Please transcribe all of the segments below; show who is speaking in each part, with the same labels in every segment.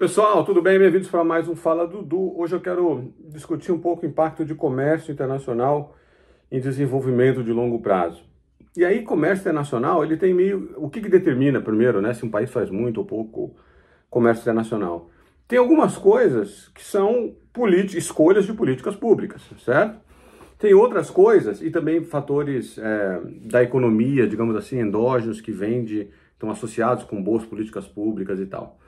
Speaker 1: Pessoal, tudo bem? Bem-vindos para mais um Fala Dudu. Hoje eu quero discutir um pouco o impacto de comércio internacional em desenvolvimento de longo prazo. E aí, comércio internacional, ele tem meio... O que, que determina, primeiro, né, se um país faz muito ou pouco comércio internacional? Tem algumas coisas que são polit... escolhas de políticas públicas, certo? Tem outras coisas e também fatores é, da economia, digamos assim, endógenos, que vêm de... estão associados com boas políticas públicas e tal.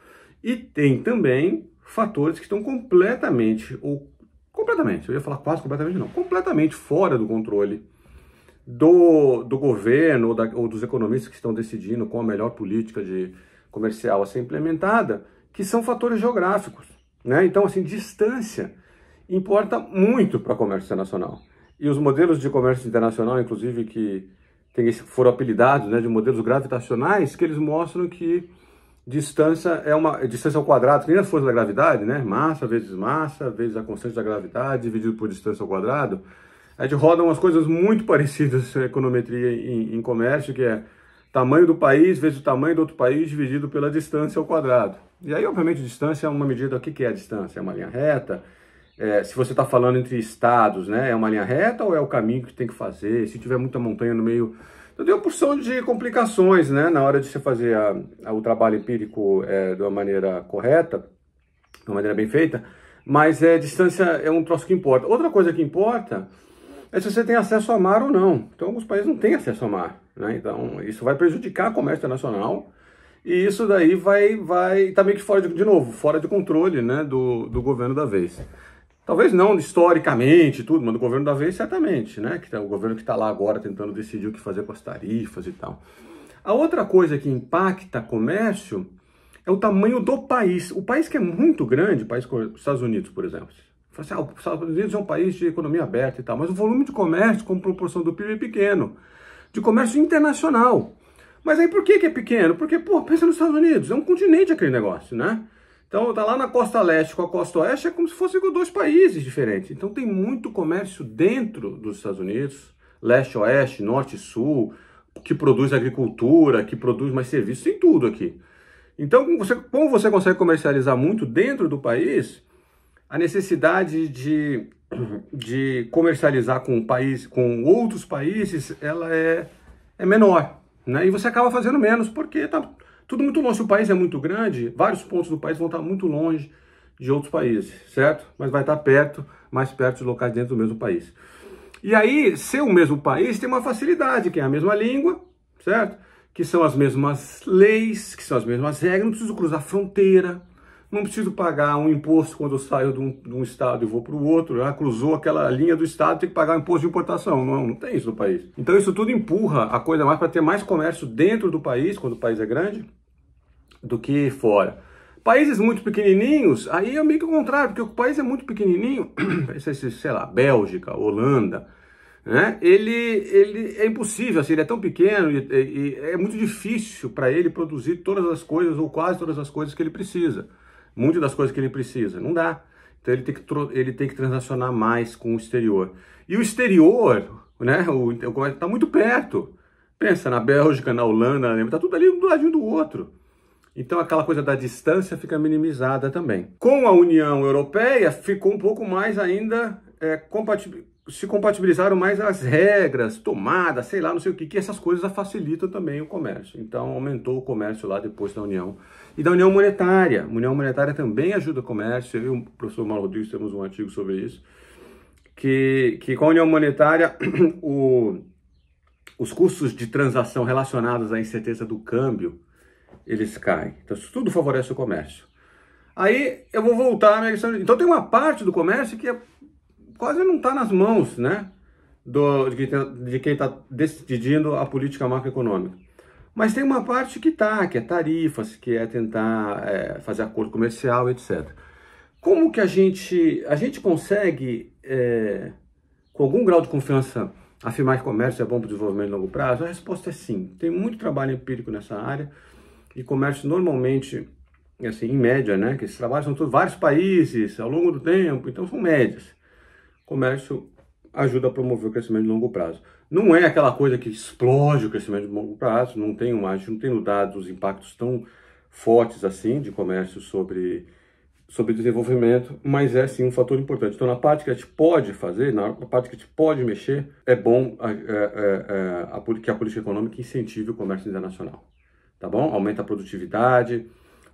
Speaker 1: E tem também fatores que estão completamente, ou completamente, eu ia falar quase completamente não, completamente fora do controle do, do governo ou, da, ou dos economistas que estão decidindo qual a melhor política de comercial a ser implementada, que são fatores geográficos. Né? Então, assim, distância importa muito para o comércio internacional. E os modelos de comércio internacional, inclusive, que tem, foram apelidados né, de modelos gravitacionais, que eles mostram que distância é uma distância ao quadrado, que nem a força da gravidade, né? Massa vezes massa, vezes a constante da gravidade, dividido por distância ao quadrado. A é gente roda umas coisas muito parecidas na econometria em, em comércio, que é tamanho do país vezes o tamanho do outro país dividido pela distância ao quadrado. E aí, obviamente, distância é uma medida. O que é a distância? É uma linha reta? é, se você está falando entre estados, né? É uma linha reta ou é o caminho que tem que fazer? Se tiver muita montanha no meio. Então tem uma porção de complicações, né? Na hora de você fazer a, a, o trabalho empírico é, de uma maneira correta, de uma maneira bem feita, mas é, distância é um troço que importa. Outra coisa que importa é se você tem acesso a mar ou não. Então alguns países não têm acesso a mar, né? Então isso vai prejudicar o comércio internacional. E isso daí vai, vai, tá meio que fora de, de novo, fora de controle, né, do, do governo da vez. Talvez não historicamente tudo, mas do governo da vez certamente, né? Que tá, o governo que está lá agora tentando decidir o que fazer com as tarifas e tal. A outra coisa que impacta comércio é o tamanho do país. O país que é muito grande, país como os Estados Unidos, por exemplo. Assim, ah, os Estados Unidos é um país de economia aberta e tal, mas o volume de comércio como proporção do PIB é pequeno, de comércio internacional. Mas aí por que, que é pequeno? Porque, pô, pensa nos Estados Unidos, é um continente aquele negócio, né? Então, tá lá na costa leste com a costa oeste, é como se fossem dois países diferentes. Então, tem muito comércio dentro dos Estados Unidos, leste-oeste, norte-sul, que produz agricultura, que produz mais serviços, tem tudo aqui. Então, como você, como você consegue comercializar muito dentro do país, a necessidade de, de comercializar com, um país, com outros países, ela é, é menor. Né? E você acaba fazendo menos, porque tá, tudo muito longe. Se o país é muito grande, vários pontos do país vão estar muito longe de outros países, certo? Mas vai estar perto, mais perto de locais dentro do mesmo país. E aí, ser o mesmo país tem uma facilidade, que é a mesma língua, certo? Que são as mesmas leis, que são as mesmas regras, não preciso cruzar fronteira, não preciso pagar um imposto quando eu saio de um, de um estado e vou para o outro, já cruzou aquela linha do estado, tem que pagar um imposto de importação. Não, não tem isso no país. Então isso tudo empurra a coisa mais para ter mais comércio dentro do país, quando o país é grande, do que fora. Países muito pequenininhos, aí é meio que o contrário, porque o país é muito pequenininho, sei lá, Bélgica, Holanda, né? Ele, ele é impossível, assim, ele é tão pequeno e, e, e é muito difícil para ele produzir todas as coisas ou quase todas as coisas que ele precisa muitas das coisas que ele precisa. Não dá. Então ele tem que, ele tem que transacionar mais com o exterior. E o exterior, né, o, está muito perto. Pensa na Bélgica, na Holanda, está tudo ali um do ladinho do outro. Então aquela coisa da distância fica minimizada também. Com a União Europeia ficou um pouco mais ainda é, compatível se compatibilizaram mais as regras, tomadas, sei lá, não sei o que, que essas coisas facilitam também o comércio. Então aumentou o comércio lá depois da União. E da União Monetária. A União Monetária também ajuda o comércio. Eu e o professor Mauro Rodrigues temos um artigo sobre isso. Que, que com a União Monetária, o, os custos de transação relacionados à incerteza do câmbio, eles caem. Então isso tudo favorece o comércio. Aí eu vou voltar à minha questão. Então tem uma parte do comércio que é quase não está nas mãos né, do, de quem está tá decidindo a política macroeconômica. Mas tem uma parte que está, que é tarifas, que é tentar é, fazer acordo comercial, etc. Como que a gente, a gente consegue, é, com algum grau de confiança, afirmar que comércio é bom para o desenvolvimento a longo prazo? A resposta é sim. Tem muito trabalho empírico nessa área e comércio normalmente, assim, em média, né? Que esses trabalhos são todos vários países ao longo do tempo, então são médias comércio ajuda a promover o crescimento de longo prazo. Não é aquela coisa que explode o crescimento de longo prazo, não tem um, a gente não tem dados impactos tão fortes assim de comércio sobre, sobre desenvolvimento, mas é sim um fator importante. Então, na parte que a gente pode fazer, na parte que a gente pode mexer, é bom a, a, é, é, é, a, que a política econômica incentive o comércio internacional. Tá bom? Aumenta a produtividade,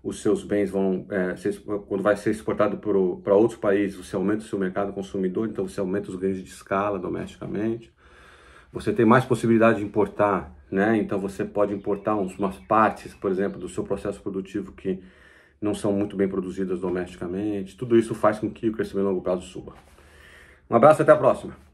Speaker 1: os seus bens vão, é, ser, quando vai ser exportado para outros países, você aumenta o seu mercado consumidor, então você aumenta os ganhos de escala domesticamente. Você tem mais possibilidade de importar, né? Então você pode importar umas partes, por exemplo, do seu processo produtivo que não são muito bem produzidas domesticamente. Tudo isso faz com que o crescimento a longo prazo suba. Um abraço e até a próxima!